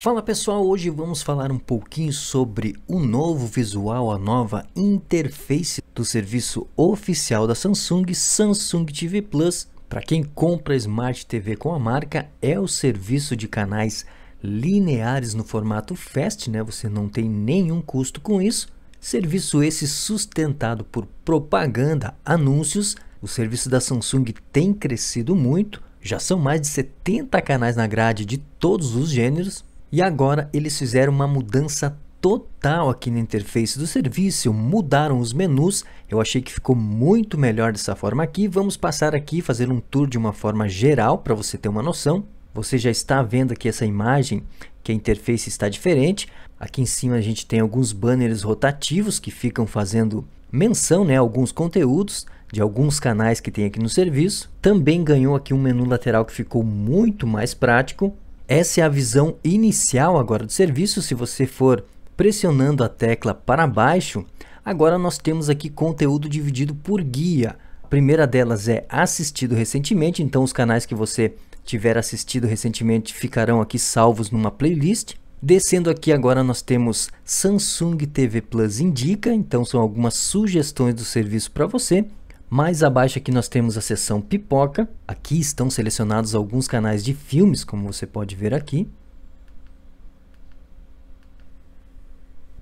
Fala pessoal, hoje vamos falar um pouquinho sobre o novo visual, a nova interface do serviço oficial da Samsung, Samsung TV Plus. Para quem compra Smart TV com a marca, é o serviço de canais lineares no formato Fast, né? Você não tem nenhum custo com isso. Serviço esse sustentado por propaganda, anúncios. O serviço da Samsung tem crescido muito. Já são mais de 70 canais na grade de todos os gêneros e agora eles fizeram uma mudança total aqui na interface do serviço, mudaram os menus, eu achei que ficou muito melhor dessa forma aqui, vamos passar aqui fazer um tour de uma forma geral para você ter uma noção. Você já está vendo aqui essa imagem que a interface está diferente, aqui em cima a gente tem alguns banners rotativos que ficam fazendo menção né, alguns conteúdos de alguns canais que tem aqui no serviço. Também ganhou aqui um menu lateral que ficou muito mais prático, essa é a visão inicial agora do serviço. Se você for pressionando a tecla para baixo, agora nós temos aqui conteúdo dividido por guia. A primeira delas é assistido recentemente, então os canais que você tiver assistido recentemente ficarão aqui salvos numa playlist. Descendo aqui agora nós temos Samsung TV Plus Indica, então são algumas sugestões do serviço para você. Mais abaixo aqui nós temos a seção pipoca. Aqui estão selecionados alguns canais de filmes, como você pode ver aqui.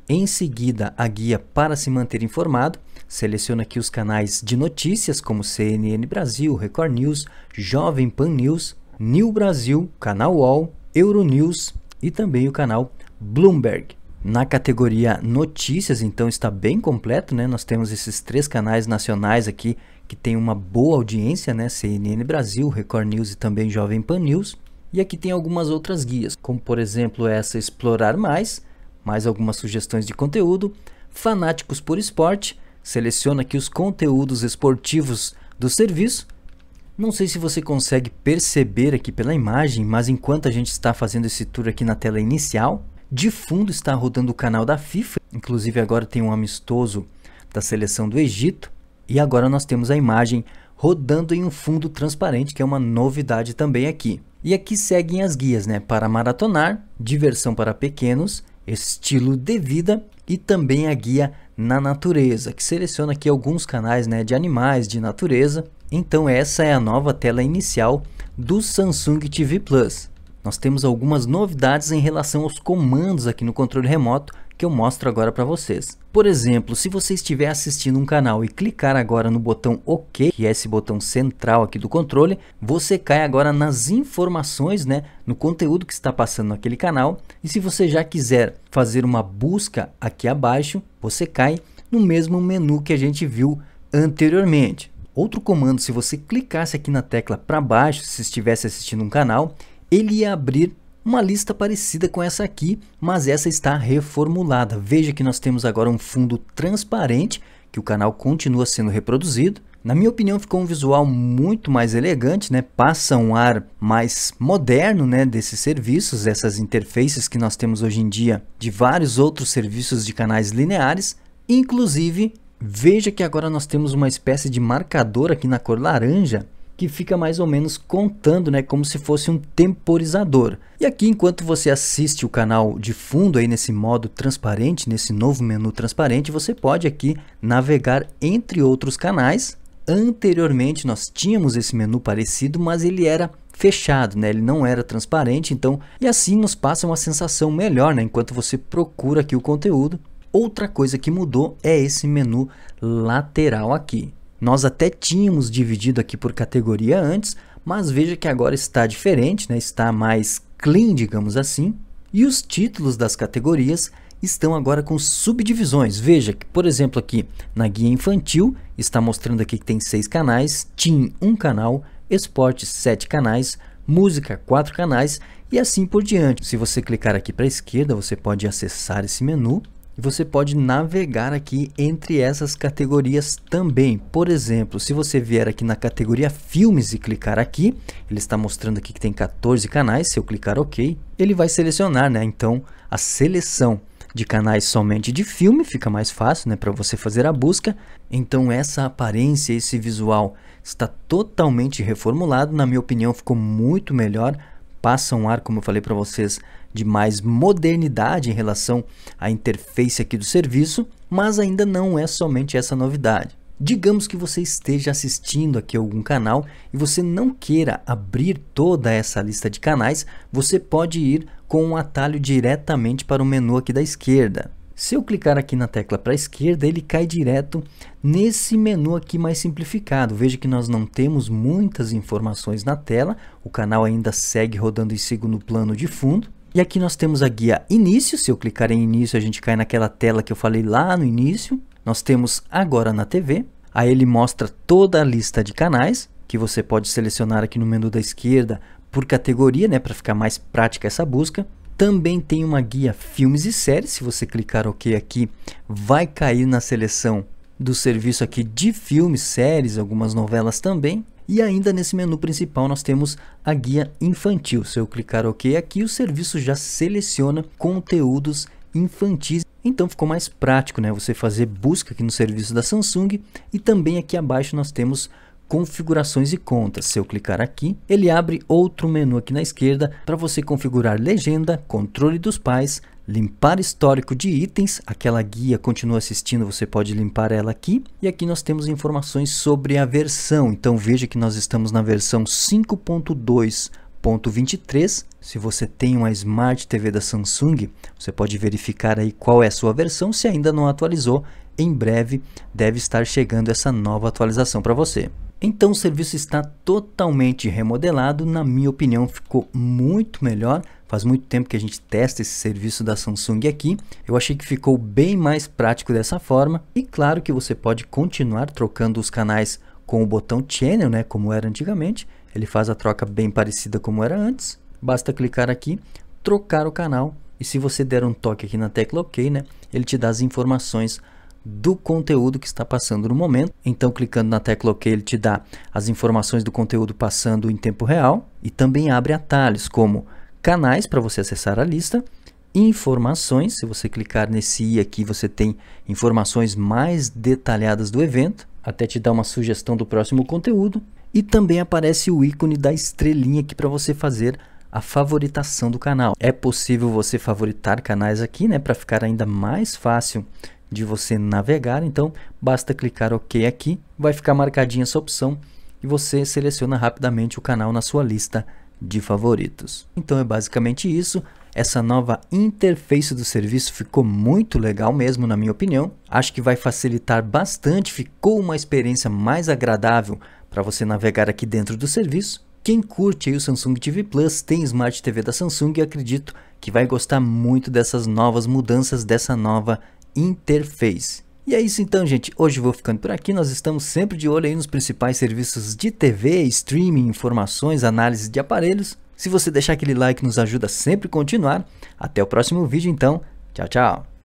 Em seguida, a guia para se manter informado. Seleciona aqui os canais de notícias, como CNN Brasil, Record News, Jovem Pan News, New Brasil, Canal UOL, Euronews e também o canal Bloomberg na categoria notícias, então está bem completo, né? Nós temos esses três canais nacionais aqui que tem uma boa audiência, né? CNN Brasil, Record News e também Jovem Pan News. E aqui tem algumas outras guias, como por exemplo essa Explorar Mais, mais algumas sugestões de conteúdo, Fanáticos por Esporte, seleciona aqui os conteúdos esportivos do serviço. Não sei se você consegue perceber aqui pela imagem, mas enquanto a gente está fazendo esse tour aqui na tela inicial, de fundo está rodando o canal da FIFA, inclusive agora tem um amistoso da seleção do Egito, e agora nós temos a imagem rodando em um fundo transparente, que é uma novidade também aqui. E aqui seguem as guias, né, para maratonar, diversão para pequenos, estilo de vida e também a guia na natureza, que seleciona aqui alguns canais, né, de animais, de natureza. Então essa é a nova tela inicial do Samsung TV Plus nós temos algumas novidades em relação aos comandos aqui no controle remoto que eu mostro agora para vocês. Por exemplo, se você estiver assistindo um canal e clicar agora no botão OK, que é esse botão central aqui do controle, você cai agora nas informações, né, no conteúdo que está passando naquele canal. E se você já quiser fazer uma busca aqui abaixo, você cai no mesmo menu que a gente viu anteriormente. Outro comando, se você clicasse aqui na tecla para baixo, se estivesse assistindo um canal, ele ia abrir uma lista parecida com essa aqui, mas essa está reformulada. Veja que nós temos agora um fundo transparente, que o canal continua sendo reproduzido. Na minha opinião, ficou um visual muito mais elegante, né? Passa um ar mais moderno, né, desses serviços, essas interfaces que nós temos hoje em dia de vários outros serviços de canais lineares, inclusive Veja que agora nós temos uma espécie de marcador aqui na cor laranja que fica mais ou menos contando, né, como se fosse um temporizador. E aqui, enquanto você assiste o canal de fundo aí nesse modo transparente, nesse novo menu transparente, você pode aqui navegar entre outros canais. Anteriormente nós tínhamos esse menu parecido, mas ele era fechado, né? Ele não era transparente, então, e assim nos passa uma sensação melhor, né, enquanto você procura aqui o conteúdo. Outra coisa que mudou é esse menu lateral aqui. Nós até tínhamos dividido aqui por categoria antes, mas veja que agora está diferente, né? está mais clean, digamos assim. E os títulos das categorias estão agora com subdivisões. Veja que, por exemplo, aqui na guia infantil, está mostrando aqui que tem seis canais, Team um canal, Esportes sete canais, Música quatro canais e assim por diante. Se você clicar aqui para a esquerda, você pode acessar esse menu e você pode navegar aqui entre essas categorias também. Por exemplo, se você vier aqui na categoria filmes e clicar aqui, ele está mostrando aqui que tem 14 canais, se eu clicar OK, ele vai selecionar, né? Então, a seleção de canais somente de filme, fica mais fácil né, para você fazer a busca. Então essa aparência, esse visual está totalmente reformulado, na minha opinião ficou muito melhor passa um ar, como eu falei para vocês, de mais modernidade em relação à interface aqui do serviço, mas ainda não é somente essa novidade. Digamos que você esteja assistindo aqui algum canal e você não queira abrir toda essa lista de canais, você pode ir com um atalho diretamente para o menu aqui da esquerda. Se eu clicar aqui na tecla para a esquerda, ele cai direto nesse menu aqui mais simplificado. Veja que nós não temos muitas informações na tela, o canal ainda segue rodando em segundo plano de fundo. E aqui nós temos a guia início, se eu clicar em início a gente cai naquela tela que eu falei lá no início. Nós temos agora na TV, aí ele mostra toda a lista de canais, que você pode selecionar aqui no menu da esquerda por categoria, né, para ficar mais prática essa busca. Também tem uma guia filmes e séries, se você clicar OK aqui, vai cair na seleção do serviço aqui de filmes, séries, algumas novelas também. E ainda nesse menu principal nós temos a guia infantil. Se eu clicar OK aqui, o serviço já seleciona conteúdos infantis. Então ficou mais prático, né? Você fazer busca aqui no serviço da Samsung e também aqui abaixo nós temos configurações e contas. Se eu clicar aqui, ele abre outro menu aqui na esquerda para você configurar legenda, controle dos pais, limpar histórico de itens, aquela guia continua assistindo, você pode limpar ela aqui. E aqui nós temos informações sobre a versão, então veja que nós estamos na versão 5.2 Se você tem uma Smart TV da Samsung, você pode verificar aí qual é a sua versão, se ainda não atualizou, em breve deve estar chegando essa nova atualização para você. Então o serviço está totalmente remodelado, na minha opinião ficou muito melhor. Faz muito tempo que a gente testa esse serviço da Samsung aqui. Eu achei que ficou bem mais prático dessa forma. E claro que você pode continuar trocando os canais com o botão Channel, né, como era antigamente. Ele faz a troca bem parecida como era antes. Basta clicar aqui, trocar o canal e se você der um toque aqui na tecla OK, né, ele te dá as informações do conteúdo que está passando no momento. Então, clicando na tecla OK, ele te dá as informações do conteúdo passando em tempo real e também abre atalhos como canais para você acessar a lista, informações, se você clicar nesse i aqui, você tem informações mais detalhadas do evento, até te dá uma sugestão do próximo conteúdo e também aparece o ícone da estrelinha aqui para você fazer a favoritação do canal. É possível você favoritar canais aqui, né, para ficar ainda mais fácil de você navegar, então basta clicar OK aqui, vai ficar marcadinha essa opção e você seleciona rapidamente o canal na sua lista de favoritos. Então é basicamente isso, essa nova interface do serviço ficou muito legal mesmo na minha opinião, acho que vai facilitar bastante, ficou uma experiência mais agradável para você navegar aqui dentro do serviço quem curte aí o Samsung TV Plus tem Smart TV da Samsung e acredito que vai gostar muito dessas novas mudanças, dessa nova interface. E é isso então, gente. Hoje vou ficando por aqui. Nós estamos sempre de olho aí nos principais serviços de TV, streaming, informações, análise de aparelhos. Se você deixar aquele like, nos ajuda sempre a continuar. Até o próximo vídeo, então. Tchau, tchau.